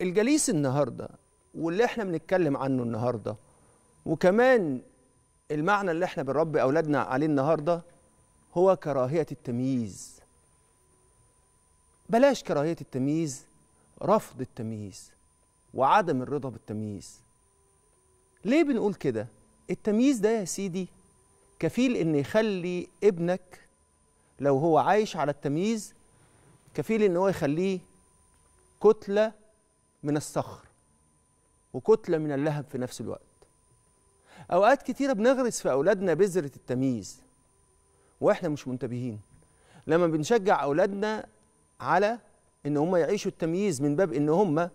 الجليس النهارده واللي احنا بنتكلم عنه النهارده وكمان المعنى اللي احنا بنربي اولادنا عليه النهارده هو كراهيه التمييز بلاش كراهيه التمييز رفض التمييز وعدم الرضا بالتمييز ليه بنقول كده التمييز ده يا سيدي كفيل ان يخلي ابنك لو هو عايش على التمييز كفيل ان هو يخليه كتله من الصخر وكتلة من اللهب في نفس الوقت أوقات كتيرة بنغرس في أولادنا بذرة التمييز وإحنا مش منتبهين لما بنشجع أولادنا على إن هم يعيشوا التمييز من باب إن هم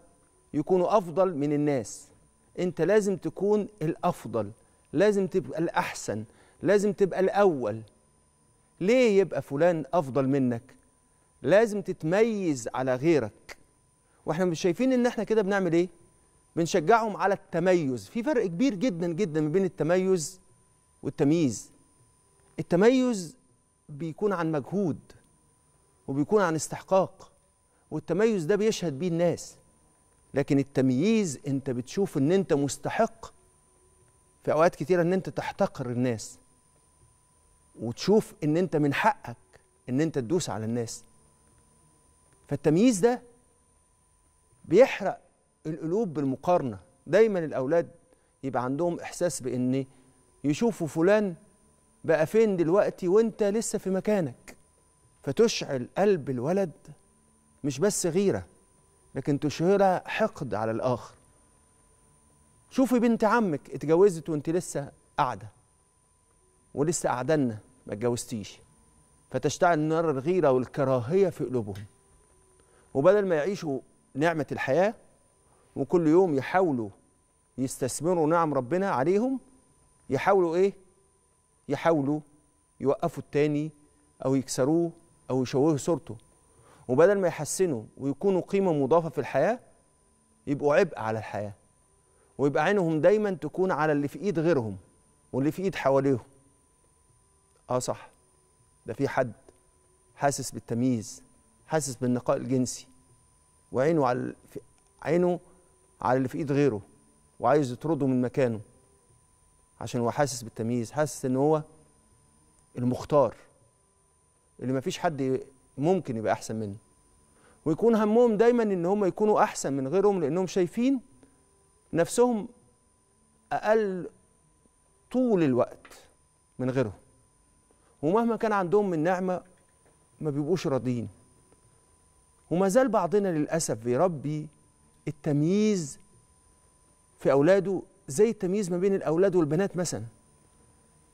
يكونوا أفضل من الناس أنت لازم تكون الأفضل لازم تبقى الأحسن لازم تبقى الأول ليه يبقى فلان أفضل منك لازم تتميز على غيرك واحنا مش شايفين ان احنا كده بنعمل ايه بنشجعهم على التميز في فرق كبير جدا جدا ما بين التميز والتمييز التميز بيكون عن مجهود وبيكون عن استحقاق والتميز ده بيشهد بيه الناس لكن التمييز انت بتشوف ان انت مستحق في اوقات كتيره ان انت تحتقر الناس وتشوف ان انت من حقك ان انت تدوس على الناس فالتمييز ده بيحرق القلوب بالمقارنه دايما الاولاد يبقى عندهم احساس بان يشوفوا فلان بقى فين دلوقتي وانت لسه في مكانك فتشعل قلب الولد مش بس غيره لكن تشعلها حقد على الاخر شوفي بنت عمك اتجوزت وانت لسه قاعده ولسه قعدنا ما اتجوزتيش فتشتعل نار الغيره والكراهيه في قلوبهم وبدل ما يعيشوا نعمة الحياة وكل يوم يحاولوا يستثمروا نعم ربنا عليهم يحاولوا إيه؟ يحاولوا يوقفوا التاني أو يكسروه أو يشوهوا صورته وبدل ما يحسنوا ويكونوا قيمة مضافة في الحياة يبقوا عبء على الحياة ويبقى عينهم دايما تكون على اللي في إيد غيرهم واللي في إيد حواليهم آه صح ده في حد حاسس بالتمييز حاسس بالنقاء الجنسي وعينه على عينه على اللي في ايد غيره وعايز يطرده من مكانه عشان هو حاسس بالتمييز حاسس ان هو المختار اللي ما فيش حد ممكن يبقى احسن منه ويكون همهم دايما ان هم يكونوا احسن من غيرهم لانهم شايفين نفسهم اقل طول الوقت من غيرهم ومهما كان عندهم من نعمه ما بيبقوش راضيين وما زال بعضنا للأسف بيربي التمييز في أولاده زي التمييز ما بين الأولاد والبنات مثلا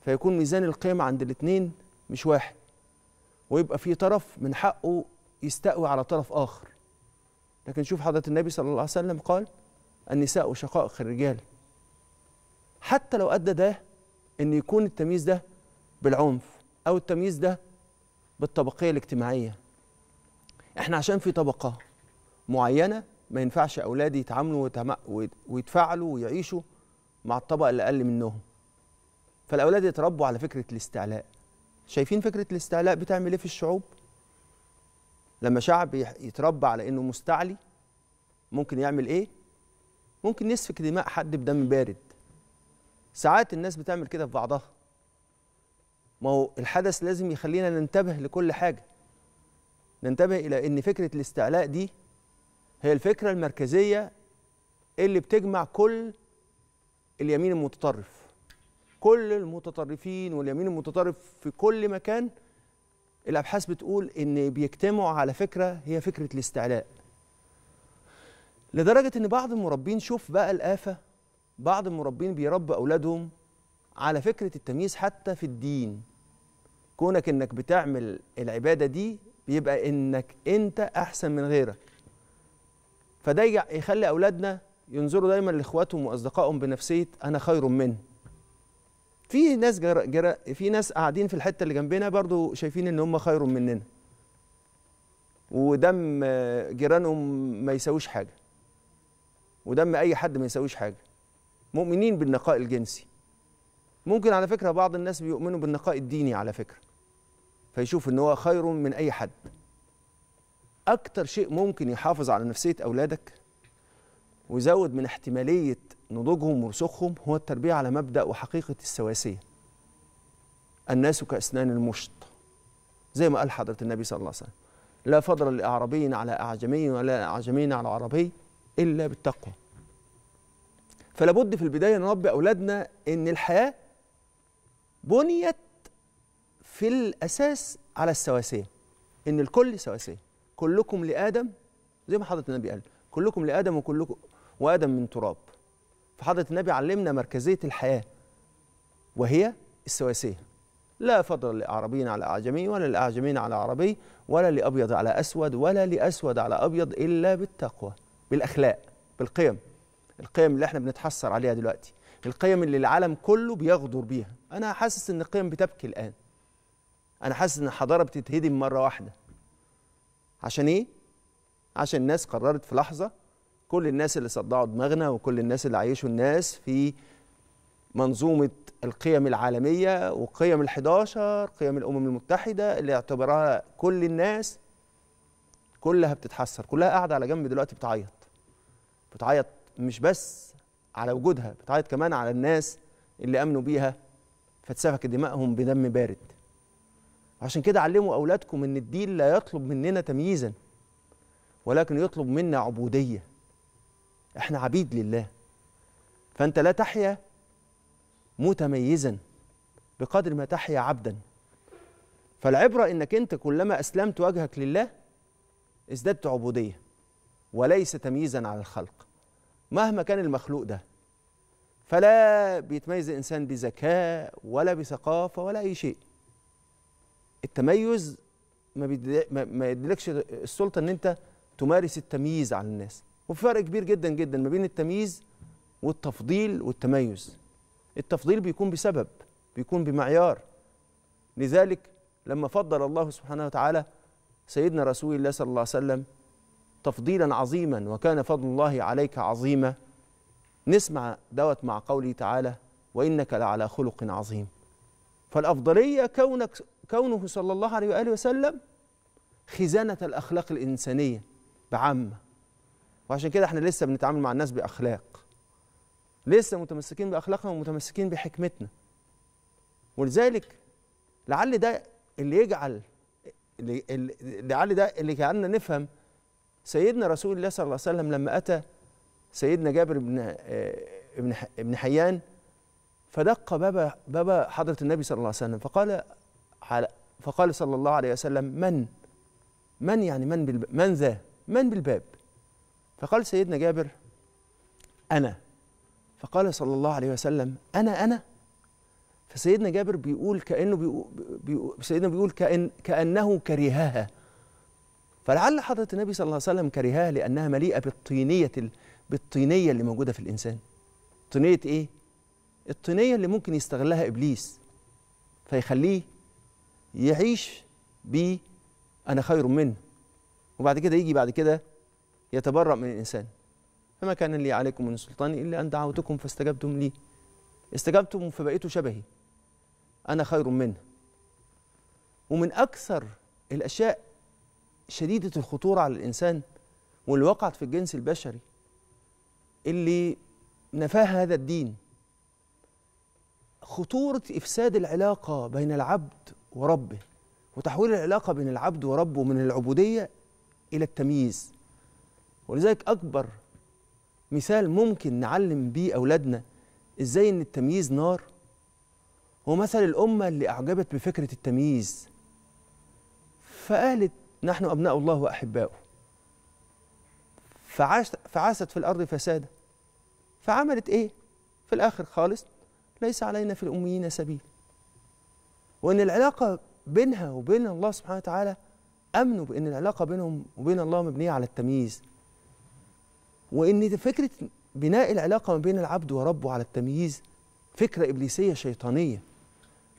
فيكون ميزان القيم عند الاثنين مش واحد ويبقى في طرف من حقه يستقوي على طرف آخر لكن شوف حضرة النبي صلى الله عليه وسلم قال النساء شقائق الرجال حتى لو أدى ده أن يكون التمييز ده بالعنف أو التمييز ده بالطبقية الاجتماعية احنا عشان في طبقه معينه ما ينفعش اولادي يتعاملوا ويتفاعلوا ويعيشوا مع الطبقه اللي اقل منهم فالاولاد يتربوا على فكره الاستعلاء شايفين فكره الاستعلاء بتعمل ايه في الشعوب لما شعب يتربى على انه مستعلي ممكن يعمل ايه ممكن يسفك دماء حد بدم بارد ساعات الناس بتعمل كده في بعضها ما هو الحدث لازم يخلينا ننتبه لكل حاجه ننتبه إلى أن فكرة الاستعلاء دي هي الفكرة المركزية اللي بتجمع كل اليمين المتطرف كل المتطرفين واليمين المتطرف في كل مكان الابحاث بتقول ان بيجتمعوا على فكره هي فكره الاستعلاء لدرجه ان بعض المربين شوف بقى الافه بعض المربين بيربوا اولادهم على فكره التمييز حتى في الدين كونك انك بتعمل العباده دي بيبقى انك انت احسن من غيرك فده يخلي اولادنا ينظروا دايما لاخواتهم واصدقائهم بنفسيه انا خير منه في ناس جر... جر... في ناس قاعدين في الحته اللي جنبنا برضو شايفين ان هم خير مننا ودم جيرانهم ما يساويش حاجه ودم اي حد ما يساويش حاجه مؤمنين بالنقاء الجنسي ممكن على فكره بعض الناس بيؤمنوا بالنقاء الديني على فكره فيشوف ان هو خير من اي حد اكتر شيء ممكن يحافظ على نفسيه اولادك ويزود من احتماليه نضوجهم ورسوخهم هو التربيه على مبدا وحقيقه السواسيه الناس كاسنان المشط زي ما قال حضره النبي صلى الله عليه وسلم لا فضل لاعربي على اعجمي ولا اعجمي على عربي الا بالتقوى فلابد في البدايه نربي اولادنا ان الحياه بنيت في الاساس على السواسيه ان الكل سواسيه كلكم لادم زي ما حضره النبي قال كلكم لادم وكلكم وادم من تراب فحضره النبي علمنا مركزيه الحياه وهي السواسيه لا فضل لأعربيين على أعجمي ولا لأعجمين على عربي ولا لأبيض على أسود ولا لأسود على أبيض إلا بالتقوى بالأخلاق بالقيم القيم اللي احنا بنتحسر عليها دلوقتي القيم اللي العالم كله بيغدر بيها أنا حاسس إن القيم بتبكي الآن انا حاسس ان الحضاره بتتهدم مره واحده عشان ايه عشان الناس قررت في لحظه كل الناس اللي صدعوا دماغنا وكل الناس اللي عايشوا الناس في منظومه القيم العالميه وقيم ال11 قيم الامم المتحده اللي اعتبرها كل الناس كلها بتتحسر كلها قاعده على جنب دلوقتي بتعيط بتعيط مش بس على وجودها بتعيط كمان على الناس اللي امنوا بيها فاتسفكت دمائهم بدم بارد عشان كده علموا أولادكم إن الدين لا يطلب مننا تمييزا ولكن يطلب منا عبودية إحنا عبيد لله فأنت لا تحيا متميزا بقدر ما تحيا عبدا فالعبرة إنك أنت كلما أسلمت وجهك لله ازددت عبودية وليس تمييزا على الخلق مهما كان المخلوق ده فلا بيتميز الإنسان بذكاء ولا بثقافة ولا أي شيء التميز ما, ما يديلكش السلطه ان انت تمارس التمييز على الناس وفي فرق كبير جدا جدا ما بين التمييز والتفضيل والتميز التفضيل بيكون بسبب بيكون بمعيار لذلك لما فضل الله سبحانه وتعالى سيدنا رسول الله صلى الله عليه وسلم تفضيلا عظيما وكان فضل الله عليك عظيما نسمع دوت مع قوله تعالى وانك لعلى خلق عظيم فالافضليه كونك كونه صلى الله عليه وآله وسلم خزانة الأخلاق الإنسانية بعامة وعشان كده احنا لسه بنتعامل مع الناس بأخلاق لسه متمسكين بأخلاقنا ومتمسكين بحكمتنا ولذلك لعل ده اللي يجعل لعل ده اللي جعلنا نفهم سيدنا رسول الله صلى الله عليه وسلم لما أتى سيدنا جابر بن آه، ابن ابن حيان فدق باب باب حضرة النبي صلى الله عليه وسلم فقال فقال صلى الله عليه وسلم من من يعني من بالباب من ذا من بالباب فقال سيدنا جابر أنا فقال صلى الله عليه وسلم أنا أنا فسيدنا جابر بيقول كأنه بيقول, بيقول سيدنا بيقول كأن كأنه كرهها فلعل حضرة النبي صلى الله عليه وسلم كرهها لأنها مليئة بالطينية بالطينية اللي موجودة في الإنسان طينية إيه؟ الطينية اللي ممكن يستغلها إبليس فيخليه يعيش ب أنا خير منه وبعد كده يجي بعد كده يتبرأ من الإنسان فما كان لي عليكم من سلطان إلا أن دعوتكم فاستجبتم لي استجبتم فبقيتوا شبهي أنا خير منه ومن أكثر الأشياء شديدة الخطورة على الإنسان واللي وقعت في الجنس البشري اللي نفاه هذا الدين خطورة إفساد العلاقة بين العبد وربه وتحويل العلاقة بين العبد وربه من العبودية إلى التمييز ولذلك أكبر مثال ممكن نعلم بيه أولادنا إزاي إن التمييز نار هو مثل الأمة اللي أعجبت بفكرة التمييز فقالت نحن أبناء الله وأحباؤه فعاشت فعاست في الأرض فسادا فعملت إيه؟ في الآخر خالص ليس علينا في الأميين سبيل وأن العلاقة بينها وبين الله سبحانه وتعالى امنوا بان العلاقه بينهم وبين الله مبنيه على التمييز وان فكره بناء العلاقه ما بين العبد وربه على التمييز فكره ابليسيه شيطانيه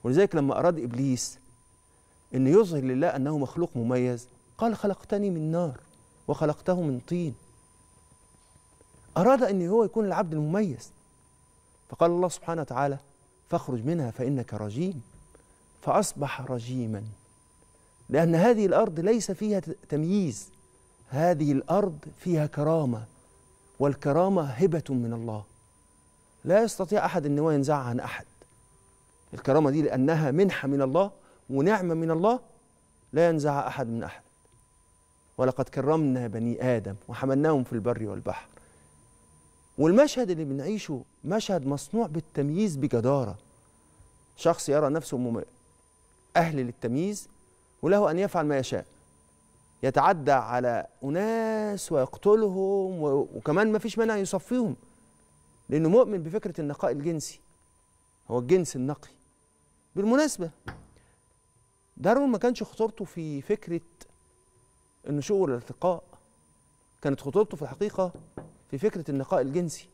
ولذلك لما اراد ابليس ان يظهر لله انه مخلوق مميز قال خلقتني من نار وخلقته من طين اراد ان هو يكون العبد المميز فقال الله سبحانه وتعالى فاخرج منها فانك رجيم فأصبح رجيما لأن هذه الأرض ليس فيها تمييز هذه الأرض فيها كرامة والكرامة هبة من الله لا يستطيع أحد أن هو ينزعها عن أحد الكرامة دي لأنها منحة من الله ونعمة من الله لا ينزعها أحد من أحد ولقد كرمنا بني آدم وحملناهم في البر والبحر والمشهد اللي بنعيشه مشهد مصنوع بالتمييز بجدارة شخص يرى نفسه أهل للتمييز وله أن يفعل ما يشاء يتعدى على أناس ويقتلهم وكمان ما فيش مانع يصفيهم لأنه مؤمن بفكرة النقاء الجنسي هو الجنس النقي بالمناسبة دارون ما كانش خطورته في فكرة النشوء والارتقاء كانت خطورته في الحقيقة في فكرة النقاء الجنسي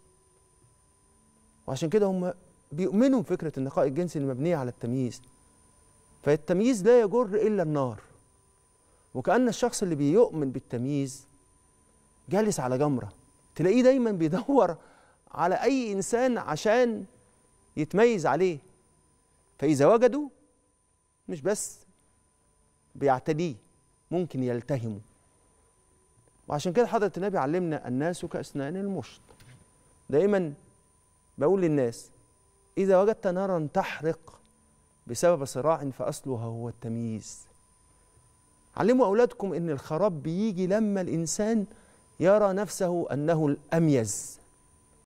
وعشان كده هم بيؤمنوا بفكرة النقاء الجنسي المبنية على التمييز فالتمييز لا يجر إلا النار وكأن الشخص اللي بيؤمن بالتمييز جالس على جمرة تلاقيه دايما بيدور على أي إنسان عشان يتميز عليه فإذا وجده مش بس بيعتديه ممكن يلتهمه وعشان كده حضرة النبي علمنا الناس كأسنان المشط دايما بقول للناس إذا وجدت نارا تحرق بسبب صراع فأصلها هو التمييز علموا أولادكم أن الخراب بيجي لما الإنسان يرى نفسه أنه الأميز